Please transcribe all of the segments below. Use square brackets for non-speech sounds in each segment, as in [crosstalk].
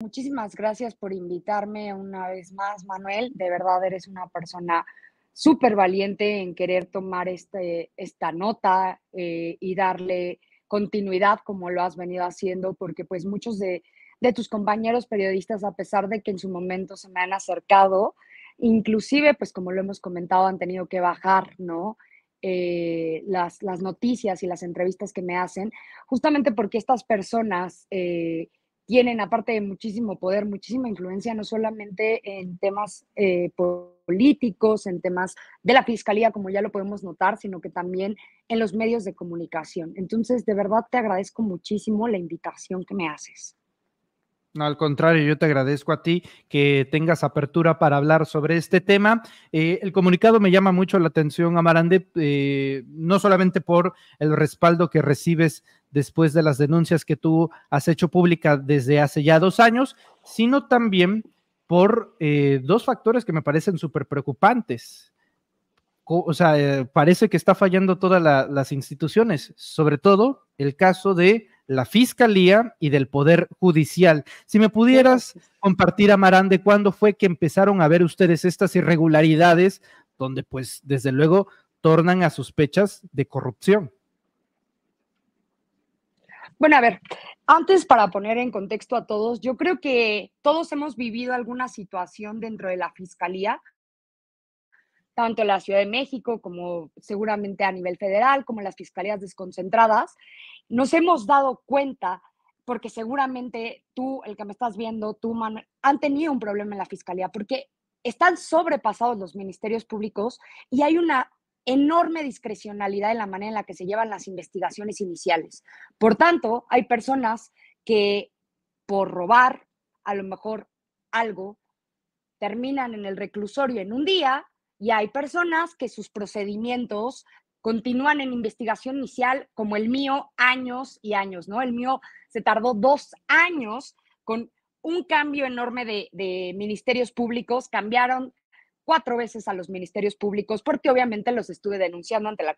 Muchísimas gracias por invitarme una vez más, Manuel. De verdad eres una persona súper valiente en querer tomar este, esta nota eh, y darle continuidad como lo has venido haciendo, porque pues muchos de, tus compañeros periodistas, a pesar de que en su momento se me han acercado, inclusive pues como lo hemos comentado, han tenido que bajar, ¿no? Eh, las, noticias y las entrevistas que me hacen, justamente porque estas personas... Eh, tienen, aparte de muchísimo poder, muchísima influencia, no solamente en temas eh, políticos, en temas de la fiscalía, como ya lo podemos notar, sino que también en los medios de comunicación. Entonces, de verdad te agradezco muchísimo la invitación que me haces. al contrario, yo te agradezco a ti que tengas apertura para hablar sobre este tema. Eh, el comunicado me llama mucho la atención, Amarande, eh, no solamente por el respaldo que recibes después de las denuncias que tú has hecho pública desde hace ya dos años, sino también por eh, dos factores que me parecen súper preocupantes. O, sea, eh, parece que está fallando todas las instituciones, sobre todo el caso de la Fiscalía y del Poder Judicial. Si me pudieras compartir, Amarán, de cuándo fue que empezaron a ver ustedes estas irregularidades, donde pues desde luego tornan a sospechas de corrupción. Bueno, a ver, antes para poner en contexto a todos, yo creo que todos hemos vivido alguna situación dentro de la fiscalía, tanto en la Ciudad de México como seguramente a nivel federal, como en las fiscalías desconcentradas. Nos hemos dado cuenta, porque seguramente tú, el que me estás viendo, tú, Manuel, han tenido un problema en la fiscalía, porque están sobrepasados los ministerios públicos y hay una enorme discrecionalidad en la manera en la que se llevan las investigaciones iniciales. Por tanto, hay personas que por robar a lo mejor algo terminan en el reclusorio en un día y hay personas que sus procedimientos continúan en investigación inicial como el mío años y años, ¿no? El mío se tardó dos años con un cambio enorme de, de ministerios públicos, cambiaron cuatro veces a los ministerios públicos, porque obviamente los estuve denunciando ante la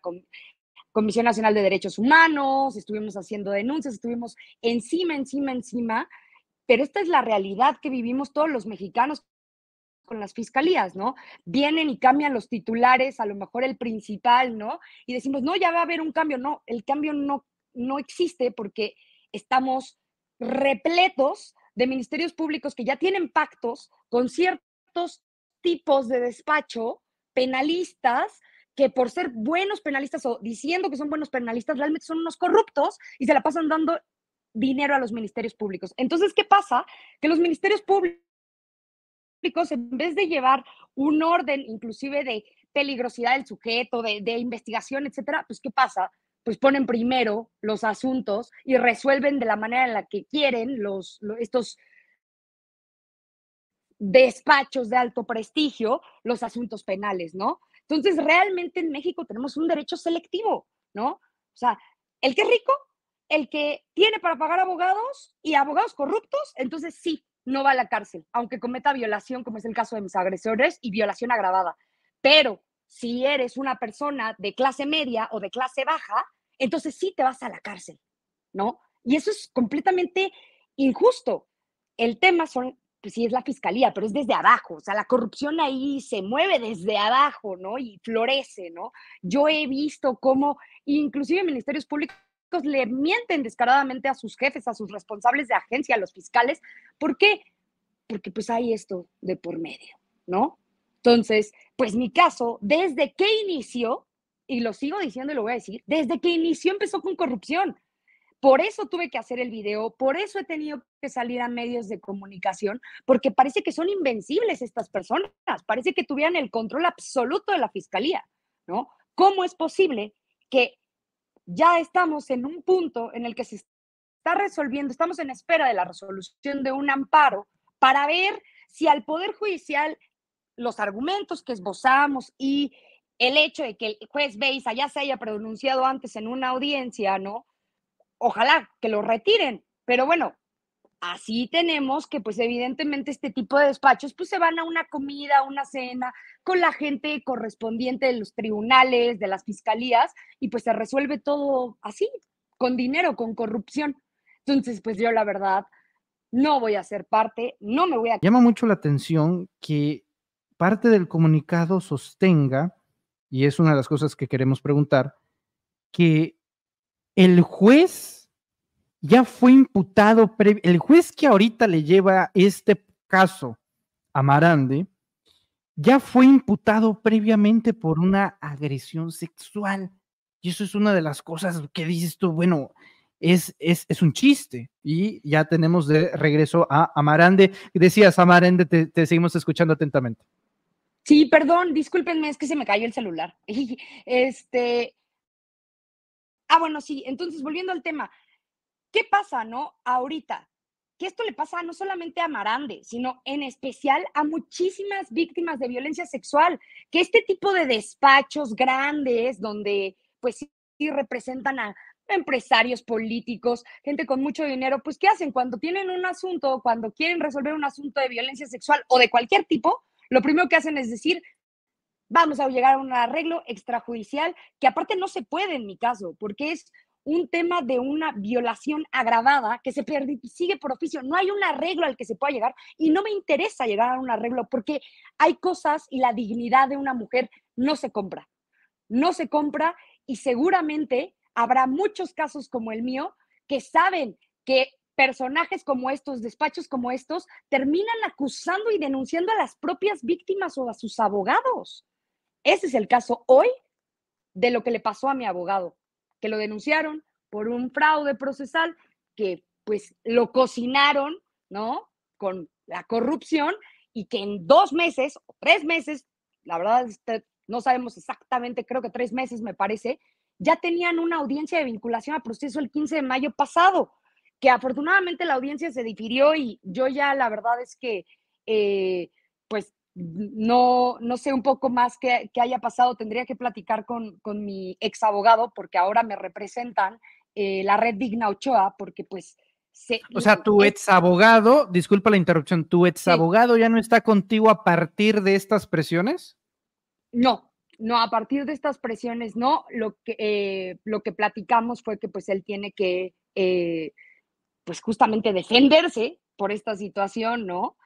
Comisión Nacional de Derechos Humanos, estuvimos haciendo denuncias, estuvimos encima, encima, encima, pero esta es la realidad que vivimos todos los mexicanos con las fiscalías, ¿no? Vienen y cambian los titulares, a lo mejor el principal, ¿no? Y decimos, no, ya va a haber un cambio. No, el cambio no, no existe porque estamos repletos de ministerios públicos que ya tienen pactos con ciertos tipos de despacho, penalistas, que por ser buenos penalistas o diciendo que son buenos penalistas, realmente son unos corruptos y se la pasan dando dinero a los ministerios públicos. Entonces, ¿qué pasa? Que los ministerios públicos, en vez de llevar un orden inclusive de peligrosidad del sujeto, de, investigación, etcétera, pues ¿qué pasa? Pues ponen primero los asuntos y resuelven de la manera en la que quieren los, los estos despachos de alto prestigio los asuntos penales, ¿no? Entonces, realmente en México tenemos un derecho selectivo, ¿no? O sea, el que es rico, el que tiene para pagar abogados y abogados corruptos, entonces sí, no va a la cárcel, aunque cometa violación, como es el caso de mis agresores, y violación agravada. Pero si eres una persona de clase media o de clase baja, entonces sí te vas a la cárcel, ¿no? Y eso es completamente injusto. El tema son pues sí es la fiscalía, pero es desde abajo, o sea, la corrupción ahí se mueve desde abajo, ¿no? Y florece, ¿no? Yo he visto cómo inclusive ministerios públicos le mienten descaradamente a sus jefes, a sus responsables de agencia, a los fiscales. ¿Por qué? Porque pues hay esto de por medio, ¿no? Entonces, pues mi caso, desde que inició, y lo sigo diciendo y lo voy a decir, desde que inició empezó con corrupción. Por eso tuve que hacer el video, por eso he tenido que salir a medios de comunicación, porque parece que son invencibles estas personas, parece que tuvieran el control absoluto de la fiscalía, ¿no? ¿Cómo es posible que ya estamos en un punto en el que se está resolviendo, estamos en espera de la resolución de un amparo para ver si al Poder Judicial los argumentos que esbozamos y el hecho de que el juez Beis ya se haya pronunciado antes en una audiencia, ¿no? ojalá que lo retiren, pero bueno, así tenemos que pues evidentemente este tipo de despachos pues se van a una comida, una cena con la gente correspondiente de los tribunales, de las fiscalías y pues se resuelve todo así, con dinero, con corrupción. Entonces pues yo la verdad no voy a ser parte, no me voy a... Llama mucho la atención que parte del comunicado sostenga, y es una de las cosas que queremos preguntar, que el juez ya fue imputado, el juez que ahorita le lleva este caso a Marande, ya fue imputado previamente por una agresión sexual. Y eso es una de las cosas que dices tú, bueno, es, es, un chiste. Y ya tenemos de regreso a Amarande. Decías, Amarande, te, te seguimos escuchando atentamente. Sí, perdón, discúlpenme, es que se me cayó el celular. [laughs] Este, Ah, bueno, sí, entonces volviendo al tema, ¿qué pasa, no? Ahorita, que esto le pasa no solamente a Marande, sino en especial a muchísimas víctimas de violencia sexual, que este tipo de despachos grandes donde pues sí representan a empresarios políticos, gente con mucho dinero, pues ¿qué hacen cuando tienen un asunto, cuando quieren resolver un asunto de violencia sexual o de cualquier tipo? Lo primero que hacen es decir, vamos a llegar a un arreglo extrajudicial, que aparte no se puede en mi caso, porque es un tema de una violación agravada que se sigue por oficio. No hay un arreglo al que se pueda llegar y no me interesa llegar a un arreglo porque hay cosas y la dignidad de una mujer no se compra. No se compra y seguramente habrá muchos casos como el mío que saben que personajes como estos, despachos como estos, terminan acusando y denunciando a las propias víctimas o a sus abogados. Ese es el caso hoy de lo que le pasó a mi abogado, que lo denunciaron por un fraude procesal que pues lo cocinaron, ¿no? Con la corrupción y que en dos meses o tres meses, la verdad no sabemos exactamente, creo que tres meses me parece, ya tenían una audiencia de vinculación a proceso el 15 de mayo pasado, que afortunadamente la audiencia se difirió y yo ya la verdad es que eh, pues no, no sé un poco más qué, haya pasado. Tendría que platicar con, mi ex abogado porque ahora me representan eh, la red Digna Ochoa porque pues... Se, o sea, tu ex abogado, disculpa la interrupción, tu ex abogado ya no está contigo a partir de estas presiones? No, no, a partir de estas presiones no. Lo que, eh, lo que platicamos fue que pues él tiene que, eh, pues justamente defenderse por esta situación, ¿no?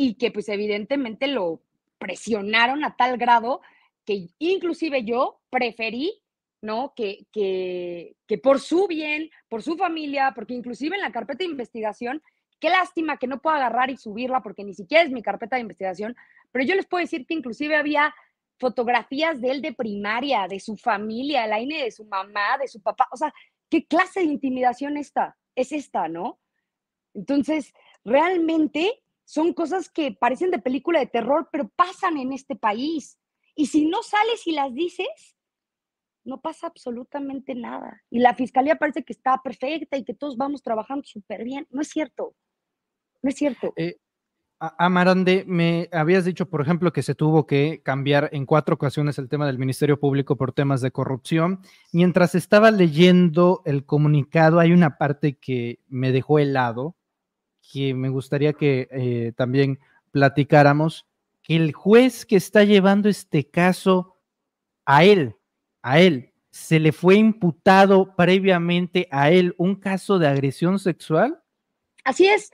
y que pues evidentemente lo presionaron a tal grado que inclusive yo preferí, ¿no? Que, que, por su bien, por su familia, porque inclusive en la carpeta de investigación, qué lástima que no puedo agarrar y subirla porque ni siquiera es mi carpeta de investigación, pero yo les puedo decir que inclusive había fotografías de él de primaria, de su familia, la de su mamá, de su papá. O sea, ¿qué clase de intimidación esta? es esta, no? Entonces, realmente son cosas que parecen de película de terror, pero pasan en este país. Y si no sales y las dices, no pasa absolutamente nada. Y la fiscalía parece que está perfecta y que todos vamos trabajando súper bien. No es cierto. No es cierto. Eh, Amarande, me habías dicho, por ejemplo, que se tuvo que cambiar en cuatro ocasiones el tema del Ministerio Público por temas de corrupción. Mientras estaba leyendo el comunicado, hay una parte que me dejó helado que me gustaría que eh, también platicáramos, que el juez que está llevando este caso a él, a él, se le fue imputado previamente a él un caso de agresión sexual. Así es,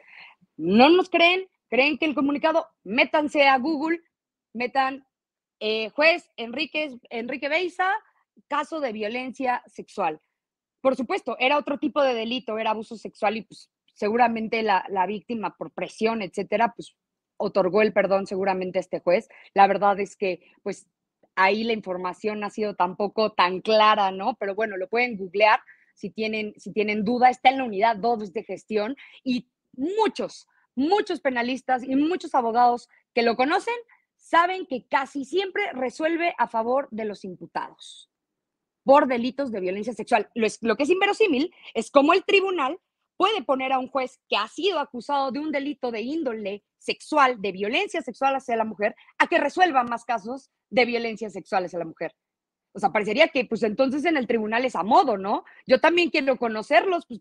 no nos creen, creen que el comunicado, métanse a Google, metan eh, juez Enrique, Enrique Beiza, caso de violencia sexual. Por supuesto, era otro tipo de delito, era abuso sexual y pues seguramente la, víctima por presión, etcétera, pues otorgó el perdón seguramente este juez. La verdad es que, pues, ahí la información ha sido tampoco tan clara, ¿no? Pero bueno, lo pueden googlear si tienen, si tienen duda. Está en la unidad 2 de gestión y muchos, muchos penalistas y muchos abogados que lo conocen saben que casi siempre resuelve a favor de los imputados por delitos de violencia sexual. Lo, lo que es inverosímil es cómo el tribunal puede poner a un juez que ha sido acusado de un delito de índole sexual, de violencia sexual hacia la mujer, a que resuelva más casos de violencia sexual hacia la mujer. O sea, parecería que pues entonces en el tribunal es a modo, ¿no? Yo también quiero conocerlos pues,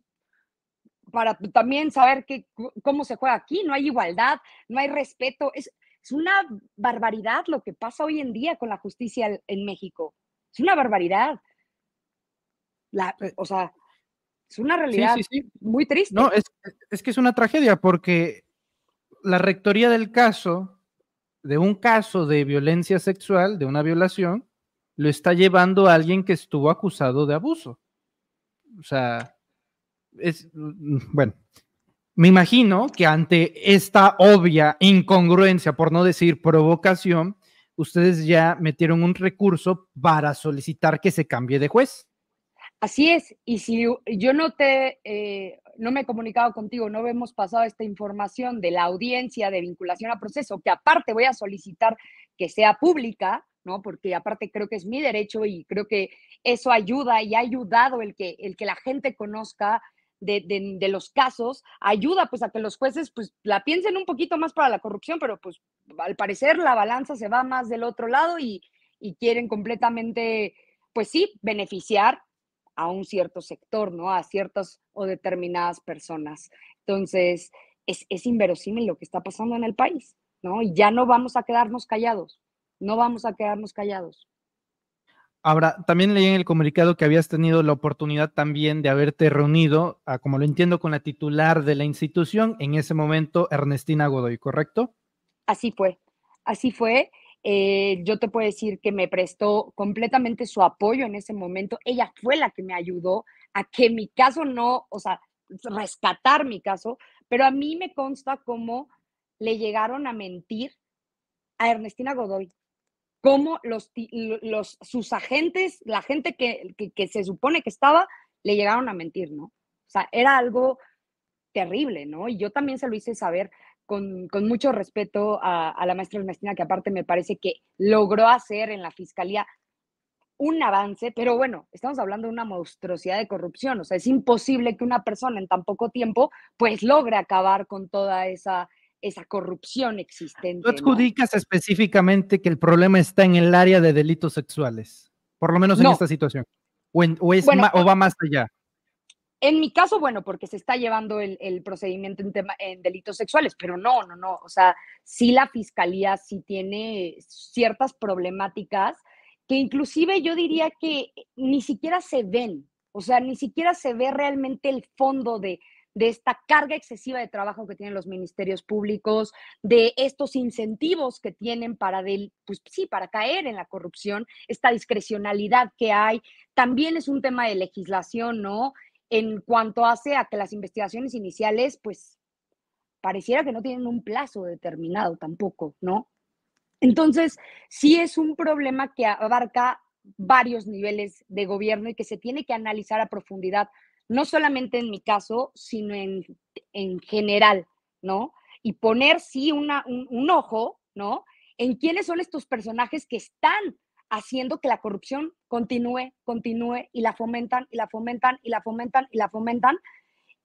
para también saber que, cómo se juega aquí. No hay igualdad, no hay respeto. Es, es una barbaridad lo que pasa hoy en día con la justicia en México. Es una barbaridad. La, eh, o sea, es una realidad muy triste. No, es, es que es una tragedia porque la rectoría del caso, de un caso de violencia sexual, de una violación, lo está llevando a alguien que estuvo acusado de abuso. O sea, es, mm, bueno, me imagino que ante esta obvia incongruencia, por no decir provocación, ustedes ya metieron un recurso para solicitar que se cambie de juez. Así es, y si yo no te, eh, no me he comunicado contigo, no hemos pasado esta información de la audiencia de vinculación a proceso, que aparte voy a solicitar que sea pública, ¿no? Porque aparte creo que es mi derecho y creo que eso ayuda y ha ayudado el que, el que la gente conozca de, los casos, ayuda pues a que los jueces pues la piensen un poquito más para la corrupción, pero pues al parecer la balanza se va más del otro lado y, y quieren completamente, pues sí, beneficiar a un cierto sector, ¿no? A ciertas o determinadas personas. Entonces, es, inverosímil lo que está pasando en el país, ¿no? Y ya no vamos a quedarnos callados, no vamos a quedarnos callados. Ahora, también leí en el comunicado que habías tenido la oportunidad también de haberte reunido, a, como lo entiendo, con la titular de la institución, en ese momento, Ernestina Godoy, ¿correcto? Así fue, así fue. Eh, yo te puedo decir que me prestó completamente su apoyo en ese momento. Ella fue la que me ayudó a que mi caso no, o sea, rescatar mi caso, pero a mí me consta cómo le llegaron a mentir a Ernestina Godoy, cómo los, los, sus agentes, la gente que, que se supone que estaba, le llegaron a mentir, ¿no? O sea, era algo terrible, ¿no? Y yo también se lo hice saber con, mucho respeto a, la maestra Ernestina, que aparte me parece que logró hacer en la fiscalía un avance, pero bueno, estamos hablando de una monstruosidad de corrupción, o sea, es imposible que una persona en tan poco tiempo pues logre acabar con toda esa, esa corrupción existente. Tú adjudicas específicamente que el problema está en el área de delitos sexuales, por lo menos en esta situación, o va más allá. En mi caso, bueno, porque se está llevando el, procedimiento en, delitos sexuales, pero no, no, no. O sea, sí la fiscalía sí tiene ciertas problemáticas que inclusive yo diría que ni siquiera se ven, o sea, ni siquiera se ve realmente el fondo de, esta carga excesiva de trabajo que tienen los ministerios públicos, de estos incentivos que tienen para, pues sí, para caer en la corrupción, esta discrecionalidad que hay. También es un tema de legislación, ¿no? en cuanto hace a que las investigaciones iniciales, pues, pareciera que no tienen un plazo determinado tampoco, ¿no? Entonces, sí es un problema que abarca varios niveles de gobierno y que se tiene que analizar a profundidad, no solamente en mi caso, sino en, general, ¿no? Y poner sí un ojo, ¿no? En quiénes son estos personajes que están haciendo que la corrupción continúe, continúe y la fomentan y la fomentan y la fomentan y la fomentan.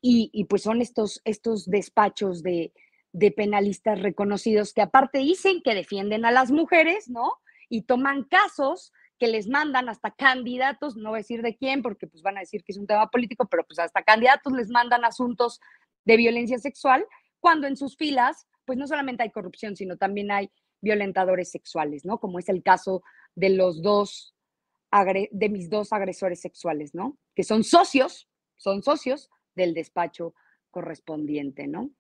Y, pues son estos, estos despachos de, de, penalistas reconocidos que aparte dicen que defienden a las mujeres, ¿no? Y toman casos que les mandan hasta candidatos, no voy a decir de quién, porque pues van a decir que es un tema político, pero pues hasta candidatos les mandan asuntos de violencia sexual, cuando en sus filas, pues no solamente hay corrupción, sino también hay violentadores sexuales, ¿no? Como es el caso de los dos, de mis dos agresores sexuales, ¿no? Que son socios, son socios del despacho correspondiente, ¿no?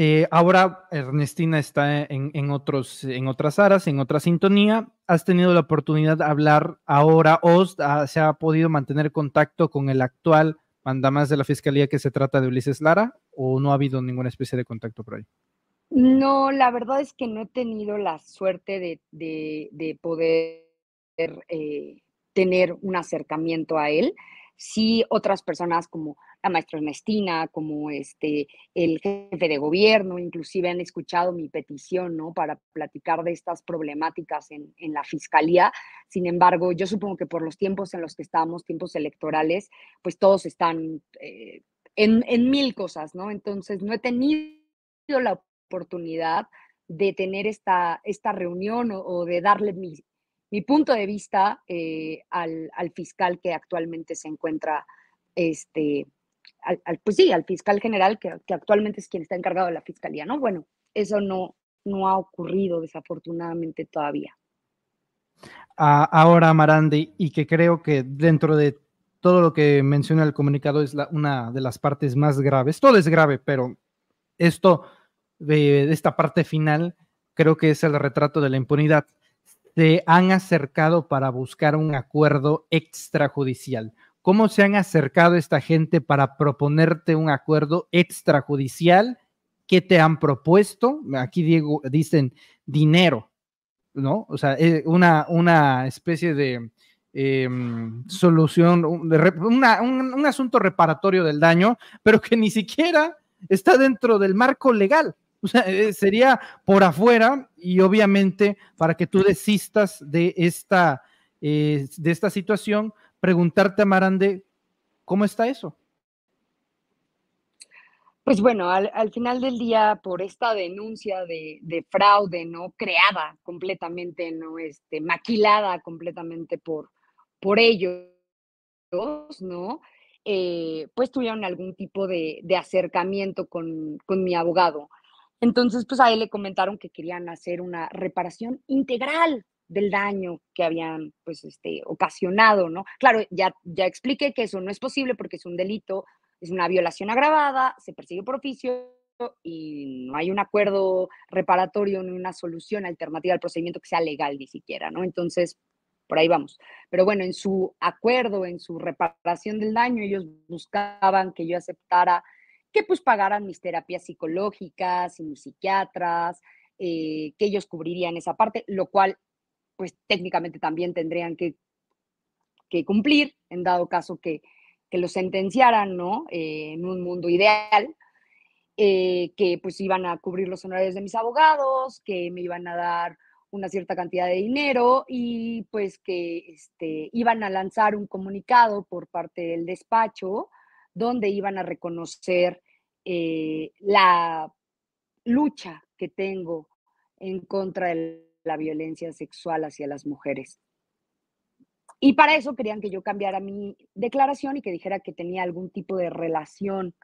Eh, ahora Ernestina está en, otros, en otras aras, en otra sintonía. Has tenido la oportunidad de hablar ahora, o ah, ¿se ha podido mantener contacto con el actual mandamás de la Fiscalía que se trata de Ulises Lara o no ha habido ninguna especie de contacto por ahí? No, la verdad es que no he tenido la suerte de, poder eh, tener un acercamiento a él. Sí, otras personas como la maestra Ernestina, como este, el jefe de gobierno, inclusive han escuchado mi petición para platicar de estas problemáticas en, la fiscalía. Sin embargo, yo supongo que por los tiempos en los que estamos, tiempos electorales, pues todos están eh, en, en mil cosas, ¿no? Entonces, no he tenido la oportunidad de tener esta, esta reunión o, de darle mi, punto de vista eh, al, fiscal que actualmente se encuentra, este, al, pues sí, al fiscal general que, actualmente es quien está encargado de la fiscalía, ¿no? Bueno, eso no, no ha ocurrido desafortunadamente todavía. Ah, ahora, Marandi, y que creo que dentro de todo lo que menciona el comunicado es una de las partes más graves. Todo es grave, pero esto de, esta parte final, creo que es el retrato de la impunidad. Se han acercado para buscar un acuerdo extrajudicial. ¿Cómo se han acercado esta gente para proponerte un acuerdo extrajudicial? ¿Qué te han propuesto? Aquí Diego, dicen dinero, ¿no? O sea, eh, una, una especie de em, solución, un asunto reparatorio del daño, pero que ni siquiera está dentro del marco legal. O sea, eh, sería por afuera y obviamente para que tú desistas de esta, eh, de esta situación, preguntarte a Marande, ¿cómo está eso? Pues bueno, al, final del día, por esta denuncia de, fraude, ¿no? Creada completamente, ¿no? Este, maquilada completamente por, por ellos, ¿no? Eh, pues tuvieron algún tipo de, acercamiento con, con mi abogado. Entonces, pues ahí le comentaron que querían hacer una reparación integral del daño que habían pues este ocasionado, ¿no? Claro, ya ya expliqué que eso no es posible porque es un delito, es una violación agravada, se persigue por oficio y no hay un acuerdo reparatorio ni una solución alternativa al procedimiento que sea legal ni siquiera, ¿no? Entonces, por ahí vamos. Pero bueno, en su acuerdo, en su reparación del daño, ellos buscaban que yo aceptara que pues pagaran mis terapias psicológicas y mis psiquiatras, eh, que ellos cubrirían esa parte, lo cual pues técnicamente también tendrían que, cumplir en dado caso que, que los sentenciaran, ¿no? Eh, en un mundo ideal, eh, que pues iban a cubrir los honorarios de mis abogados, que me iban a dar una cierta cantidad de dinero y pues que este, iban a lanzar un comunicado por parte del despacho donde iban a reconocer eh, la lucha que tengo en contra de la violencia sexual hacia las mujeres. Y para eso querían que yo cambiara mi declaración y que dijera que tenía algún tipo de relación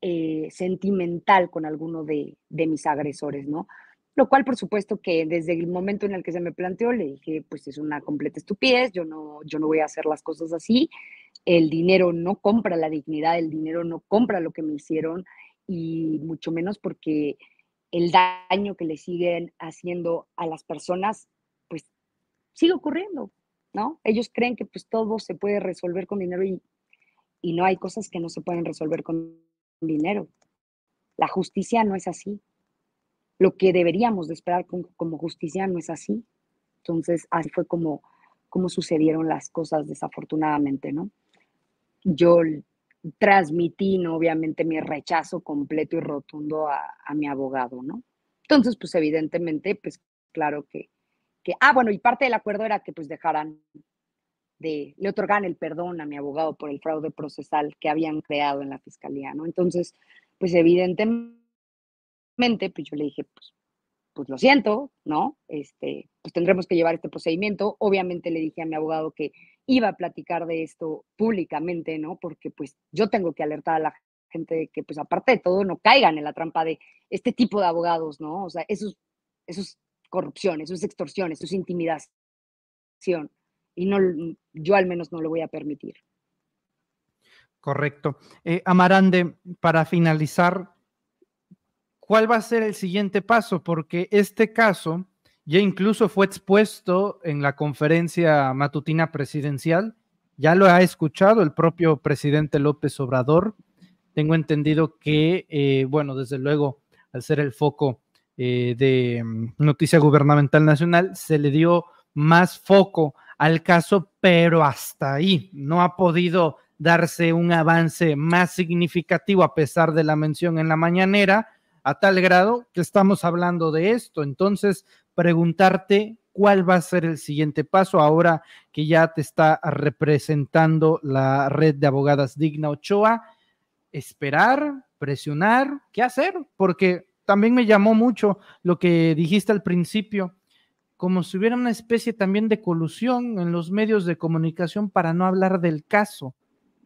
eh, sentimental con alguno de, mis agresores, ¿no? Lo cual, por supuesto, que desde el momento en el que se me planteó, le dije, pues es una completa estupidez, yo yo no voy a hacer las cosas así el dinero no compra la dignidad, el dinero no compra lo que me hicieron y mucho menos porque el daño que le siguen haciendo a las personas, pues sigue ocurriendo, ¿no? Ellos creen que pues todo se puede resolver con dinero y, no hay cosas que no se pueden resolver con dinero. La justicia no es así. Lo que deberíamos de esperar como justicia no es así. Entonces, así fue como, como sucedieron las cosas, desafortunadamente, ¿no? yo transmití, ¿no? obviamente, mi rechazo completo y rotundo a, mi abogado, ¿no? Entonces, pues evidentemente, pues claro que, que, ah, bueno, y parte del acuerdo era que pues dejaran de, le otorgan el perdón a mi abogado por el fraude procesal que habían creado en la fiscalía, ¿no? Entonces, pues evidentemente, pues yo le dije, pues, pues lo siento, ¿no? Este, pues tendremos que llevar este procedimiento. Obviamente le dije a mi abogado que iba a platicar de esto públicamente, ¿no? Porque pues yo tengo que alertar a la gente que pues aparte de todo no caigan en la trampa de este tipo de abogados, ¿no? O sea, eso es, corrupción, eso es extorsión, intimidación. Y no, mm, yo al menos no lo voy a permitir. Correcto. Eh, Amarande, para finalizar, ¿cuál va a ser el siguiente paso? Porque este caso ya incluso fue expuesto en la conferencia matutina presidencial. Ya lo ha escuchado el propio presidente López Obrador. Tengo entendido que, eh, bueno, desde luego, al ser el foco eh, de mm, Noticia Gubernamental Nacional, se le dio más foco al caso, pero hasta ahí no ha podido darse un avance más significativo a pesar de la mención en la mañanera, a tal grado que estamos hablando de esto. Entonces, preguntarte cuál va a ser el siguiente paso ahora que ya te está representando la red de abogadas Digna Ochoa. Esperar, presionar, ¿qué hacer? Porque también me llamó mucho lo que dijiste al principio, como si hubiera una especie también de colusión en los medios de comunicación para no hablar del caso.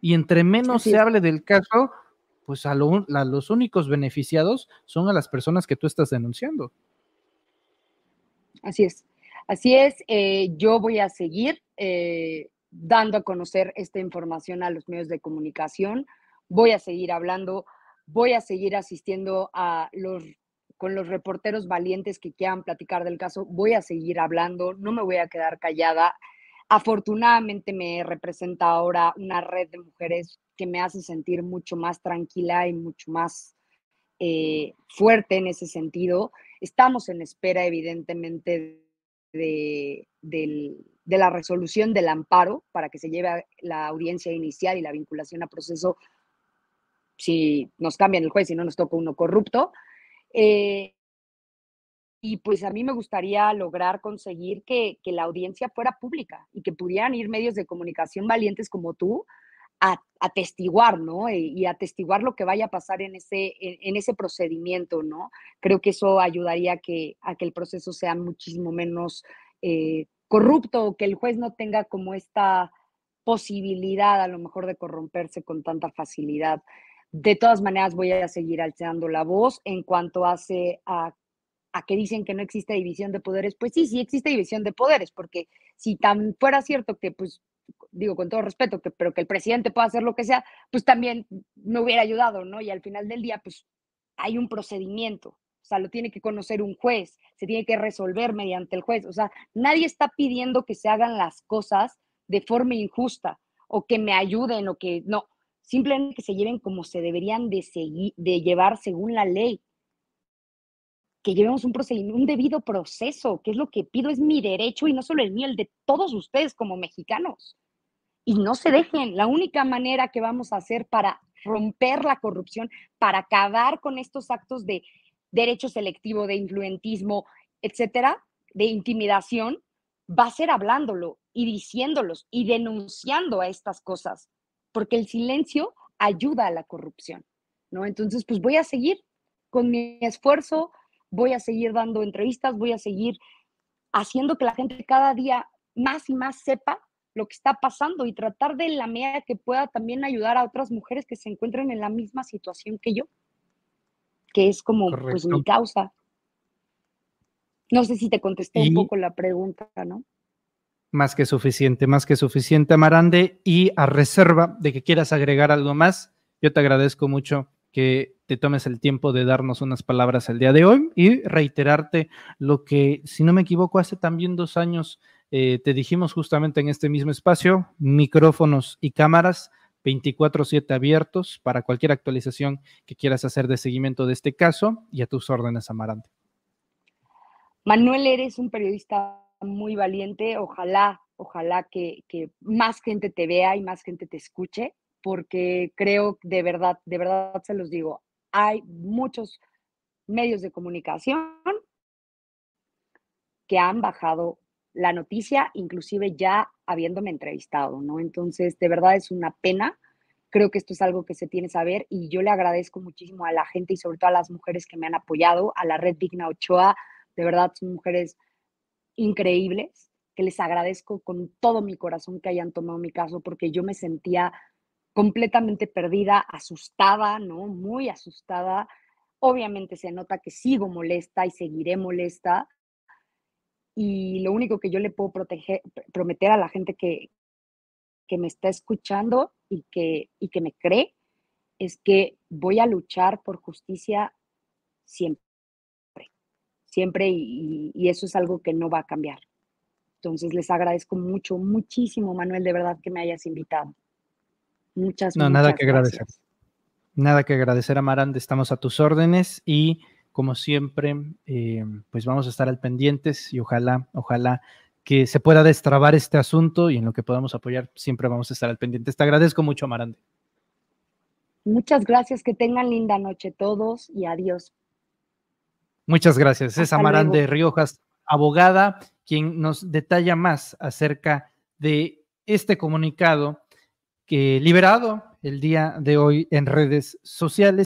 Y entre menos se hable del caso, pues a, a los únicos beneficiados son a las personas que tú estás denunciando. Así es. Así es, eh, yo voy a seguir eh, dando a conocer esta información a los medios de comunicación, voy a seguir hablando, voy a seguir asistiendo a los con los reporteros valientes que quieran platicar del caso, voy a seguir hablando, no me voy a quedar callada. Afortunadamente me representa ahora una red de mujeres que me hace sentir mucho más tranquila y mucho más eh, fuerte en ese sentido. Estamos en espera, evidentemente, de, de, la resolución del amparo para que se lleve la audiencia inicial y la vinculación a proceso si nos cambian el juez, y no nos toca uno corrupto. Eh, y pues a mí me gustaría lograr conseguir que, la audiencia fuera pública y que pudieran ir medios de comunicación valientes como tú a atestiguar, ¿no? Eh, y atestiguar lo que vaya a pasar en ese, en ese procedimiento, ¿no? Creo que eso ayudaría a que, a que el proceso sea muchísimo menos eh, corrupto, que el juez no tenga como esta posibilidad a lo mejor de corromperse con tanta facilidad. De todas maneras, voy a seguir alzando la voz en cuanto hace a, a que dicen que no existe división de poderes. Pues sí, sí existe división de poderes, porque si tan fuera cierto que pues digo con todo respeto, pero que el presidente pueda hacer lo que sea, pues también me hubiera ayudado, ¿no? Y al final del día, pues hay un procedimiento, o sea, lo tiene que conocer un juez, se tiene que resolver mediante el juez, o sea, nadie está pidiendo que se hagan las cosas de forma injusta o que me ayuden o que no, simplemente que se lleven como se deberían de, seguir, de llevar según la ley que llevemos un procedimiento, un debido proceso, que es lo que pido, es mi derecho y no solo el mío, el de todos ustedes como mexicanos y no se dejen. La única manera que vamos a hacer para romper la corrupción, para acabar con estos actos de derecho selectivo, de influentismo, etcétera, de intimidación, va a ser hablándolo y diciéndolos y denunciando a estas cosas, porque el silencio ayuda a la corrupción, ¿no? Entonces, pues voy a seguir con mi esfuerzo, voy a seguir dando entrevistas, voy a seguir haciendo que la gente cada día más y más sepa lo que está pasando y tratar de la medida que pueda también ayudar a otras mujeres que se encuentren en la misma situación que yo, que es como pues, mi causa. No sé si te contesté un poco la pregunta, ¿no? Más que suficiente, más que suficiente, Amarande. Y a reserva de que quieras agregar algo más, yo te agradezco mucho que te tomes el tiempo de darnos unas palabras el día de hoy y reiterarte lo que, si no me equivoco, hace también dos años eh, te dijimos justamente en este mismo espacio, micrófonos y cámaras 24/7 abiertos para cualquier actualización que quieras hacer de seguimiento de este caso y a tus órdenes, Amarante. Manuel, eres un periodista muy valiente. Ojalá, ojalá que, que, más gente te vea y más gente te escuche, porque creo de verdad, de verdad se los digo, hay muchos medios de comunicación que han bajado la noticia, inclusive ya habiéndome entrevistado, ¿no? Entonces, de verdad es una pena. Creo que esto es algo que se tiene que saber y yo le agradezco muchísimo a la gente y sobre todo a las mujeres que me han apoyado, a la Red Digna Ochoa, de verdad son mujeres increíbles, que les agradezco con todo mi corazón que hayan tomado mi caso porque yo me sentía completamente perdida, asustada, ¿no? Muy asustada. Obviamente se nota que sigo molesta y seguiré molesta, y lo único que yo le puedo proteger, prometer a la gente que, me está escuchando y que, que me cree es que voy a luchar por justicia siempre, siempre y, y, eso es algo que no va a cambiar. Entonces les agradezco mucho, muchísimo Manuel, de verdad que me hayas invitado. Muchas, no, nada que agradecer. Nada que agradecer, Amarante, estamos a tus órdenes y... Como siempre, eh, pues vamos a estar al pendientes y ojalá, ojalá que se pueda destrabar este asunto y en lo que podamos apoyar, siempre vamos a estar al pendiente. Te agradezco mucho, Amarante. Muchas gracias, que tengan linda noche todos y adiós. Muchas gracias. es Amarante Riojas, abogada, quien nos detalla más acerca de este comunicado que liberado el día de hoy en redes sociales.